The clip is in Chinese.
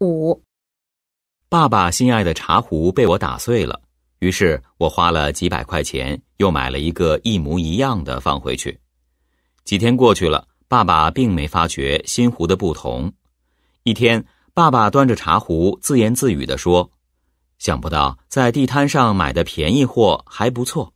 五，爸爸心爱的茶壶被我打碎了，于是我花了几百块钱，又买了一个一模一样的放回去。几天过去了，爸爸并没发觉新壶的不同。一天，爸爸端着茶壶自言自语的说：“想不到在地摊上买的便宜货还不错。”